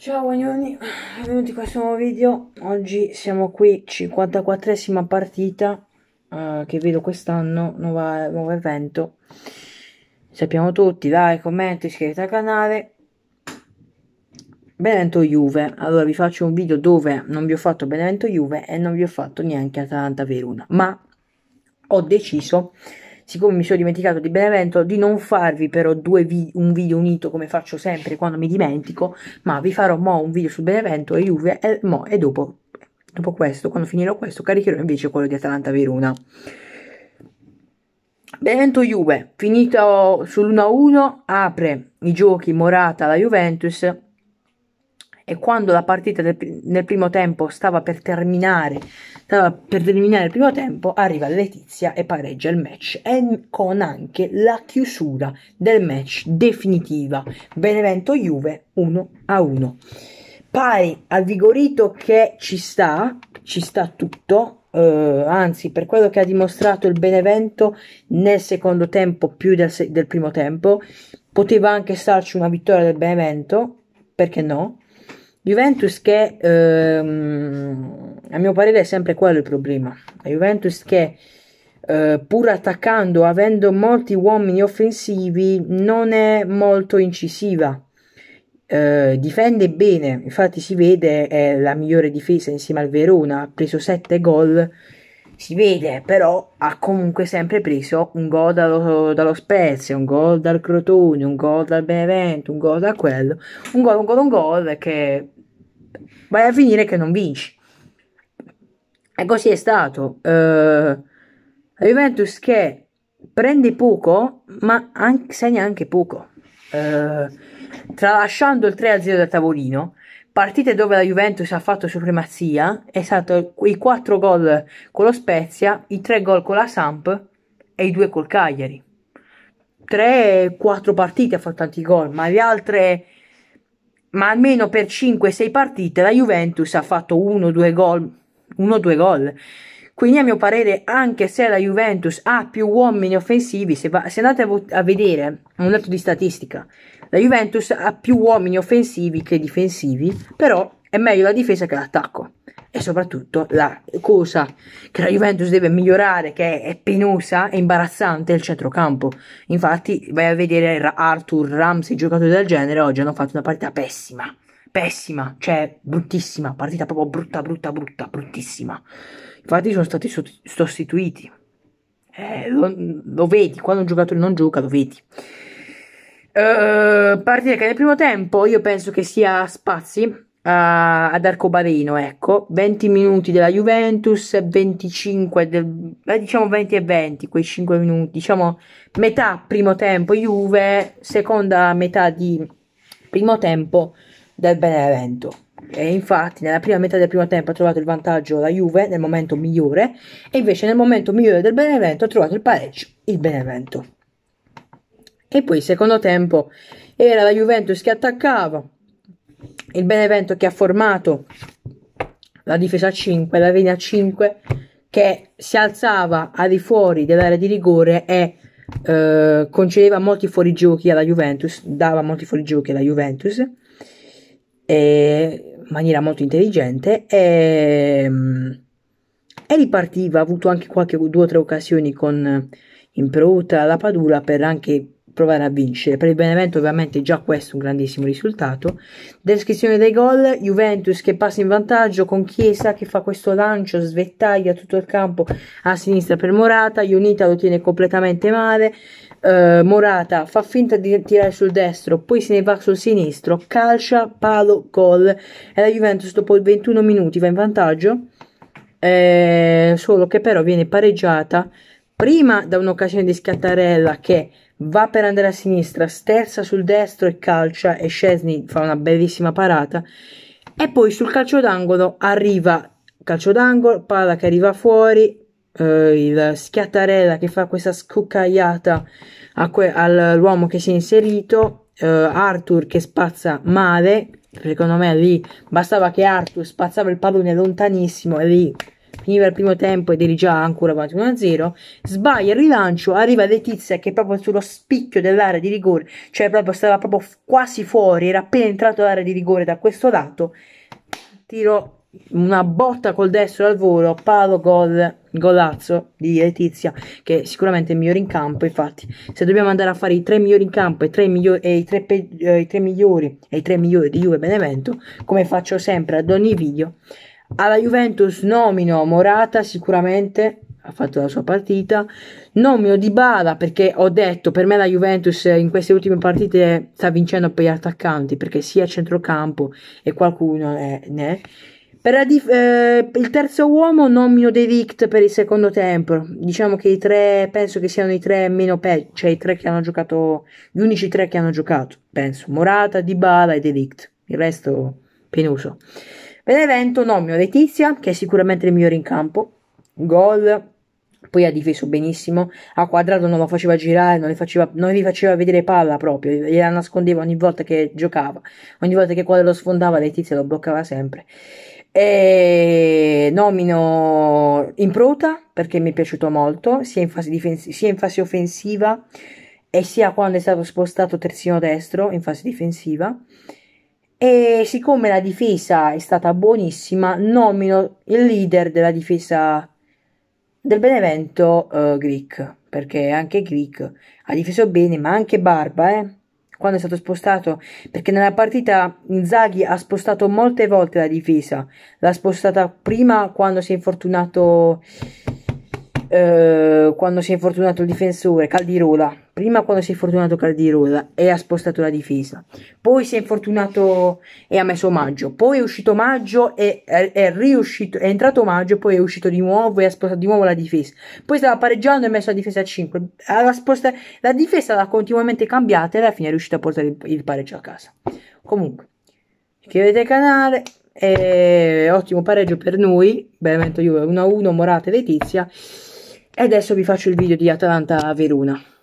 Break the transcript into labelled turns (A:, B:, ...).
A: Ciao guagnoni, benvenuti in questo nuovo video. Oggi siamo qui, 54esima partita uh, che vedo quest'anno, nuova, nuovo evento. Sappiamo tutti, dai, commenti, iscrivete al canale. Benevento Juve, allora vi faccio un video dove non vi ho fatto Benevento Juve e non vi ho fatto neanche Atalanta Verona, ma ho deciso siccome mi sono dimenticato di Benevento, di non farvi però vi- un video unito come faccio sempre quando mi dimentico, ma vi farò mo un video su Benevento e Juve e, mo, e dopo, dopo questo, quando finirò questo, caricherò invece quello di Atalanta Verona. Benevento Juve, finito sull'1-1, apre i giochi Morata la Juventus e quando la partita del, nel primo tempo stava per terminare, stava per terminare il primo tempo, arriva Letizia e pareggia il match e con anche la chiusura del match definitiva Benevento Juve 1 a 1. Pari al Vigorito che ci sta, ci sta tutto, Uh, anzi per quello che ha dimostrato il Benevento nel secondo tempo più del, se- del, primo tempo poteva anche starci una vittoria del Benevento perché no Juventus che ehm, a mio parere è sempre quello il problema. La Juventus che eh, pur attaccando, avendo molti uomini offensivi, non è molto incisiva. Eh, difende bene, infatti si vede è la migliore difesa insieme al Verona, ha preso 7 gol, si vede però ha comunque sempre preso un gol dallo, dallo Spezia, un gol dal Crotone, un gol dal Benevento, un gol da quello, un gol, un gol, un gol che vai a finire che non vinci. E così è stato. Eh, Juventus che prende poco, ma anche, segna anche poco. Eh, tralasciando il 3-0 da tavolino, partite dove la Juventus ha fatto supremazia, è stato i 4 gol con lo Spezia, i 3 gol con la Samp e i 2 col Cagliari. 3-4 partite ha fatto tanti gol, ma le altre ma almeno per 5-6 partite la Juventus ha fatto 1-2 gol, 1-2 gol. Quindi a mio parere, anche se la Juventus ha più uomini offensivi, se, va, se andate a, vo- a vedere un dato di statistica, la Juventus ha più uomini offensivi che difensivi, però è meglio la difesa che l'attacco e soprattutto la cosa che la Juventus deve migliorare, che è penosa e imbarazzante, è il centrocampo. Infatti, vai a vedere Arthur Ramsey, giocatori del genere, oggi hanno fatto una partita pessima. Pessima, cioè bruttissima, partita proprio brutta, brutta, brutta, bruttissima. Infatti sono stati sostituiti. Eh, lo, lo, vedi, quando un giocatore non gioca lo vedi. Eh, partita che nel primo tempo io penso che sia spazi a, ad Arcobaleno, ecco, 20 minuti della Juventus, 25 del, eh, diciamo 20 e 20, quei 5 minuti, diciamo metà primo tempo Juve, seconda metà di primo tempo del Benevento. E infatti nella prima metà del primo tempo ha trovato il vantaggio la Juve nel momento migliore e invece nel momento migliore del Benevento ha trovato il pareggio il Benevento. E poi il secondo tempo era la Juventus che attaccava, il Benevento che ha formato la difesa 5, la linea 5 che si alzava al di fuori dell'area di rigore e eh, concedeva molti fuorigiochi alla Juventus, dava molti fuorigiochi alla Juventus e, in maniera molto intelligente e, e ripartiva, ha avuto anche qualche due o tre occasioni con in Prouta la Padula per anche provare a vincere. Per il Benevento ovviamente già questo è un grandissimo risultato. Descrizione dei gol, Juventus che passa in vantaggio con Chiesa che fa questo lancio, svettaglia tutto il campo a sinistra per Morata, Junita lo tiene completamente male, eh, Morata fa finta di tirare sul destro, poi se ne va sul sinistro, calcia, palo, gol e la Juventus dopo 21 minuti va in vantaggio. Eh, solo che però viene pareggiata prima da un'occasione di Scattarella che va per andare a sinistra, sterza sul destro e calcia e Scesni fa una bellissima parata e poi sul calcio d'angolo arriva calcio d'angolo, palla che arriva fuori, eh, il schiattarella che fa questa scuccagliata que- all'uomo che si è inserito, eh, Arthur che spazza male, secondo me lì bastava che Arthur spazzava il pallone lontanissimo e lì finiva il primo tempo ed eri già ancora avanti 1-0, sbaglia il rilancio, arriva Letizia che è proprio sullo spicchio dell'area di rigore, cioè proprio stava proprio quasi fuori, era appena entrato l'area di rigore da questo lato, tiro una botta col destro al volo, palo gol, golazzo di Letizia che è sicuramente il migliore in campo, infatti se dobbiamo andare a fare i tre migliori in campo e, tre migliori, e i, tre pe- eh, i tre migliori e i tre migliori di Juve Benevento, come faccio sempre ad ogni video, alla Juventus nomino Morata sicuramente ha fatto la sua partita nomino Dybala perché ho detto per me la Juventus in queste ultime partite sta vincendo per gli attaccanti perché sia a centrocampo e qualcuno è, ne è per dif- eh, il terzo uomo nomino De Ligt per il secondo tempo. Diciamo che i tre, penso che siano i tre meno peggio, cioè i tre che hanno giocato, gli unici tre che hanno giocato, penso. Morata, Dybala e De Ligt. Il resto penoso. Benevento, nomino Letizia, che è sicuramente il migliore in campo, gol, poi ha difeso benissimo, a quadrato non lo faceva girare, non gli faceva, non gli faceva vedere palla proprio, gliela nascondeva ogni volta che giocava, ogni volta che quadro lo sfondava Letizia lo bloccava sempre. E nomino Improta perché mi è piaciuto molto, sia in fase, difens- sia in fase offensiva e sia quando è stato spostato terzino destro in fase difensiva. E siccome la difesa è stata buonissima, nomino il leader della difesa del Benevento, eh, Greek, perché anche Greek ha difeso bene, ma anche Barba, eh, quando è stato spostato, perché nella partita Inzaghi ha spostato molte volte la difesa, l'ha spostata prima quando si è infortunato eh, quando si è infortunato il difensore Caldirola, prima quando si è infortunato Caldirola e ha spostato la difesa, poi si è infortunato e ha messo Maggio, poi è uscito Maggio e è, è, riuscito, è entrato Maggio, poi è uscito di nuovo e ha spostato di nuovo la difesa, poi stava pareggiando e ha messo la difesa a 5, sposta, la difesa l'ha continuamente cambiata e alla fine è riuscito a portare il, il pareggio a casa. Comunque, iscrivetevi al canale, e ottimo pareggio per noi, Benevento io 1-1, Morata e Letizia e adesso vi faccio il video di Atalanta-Verona.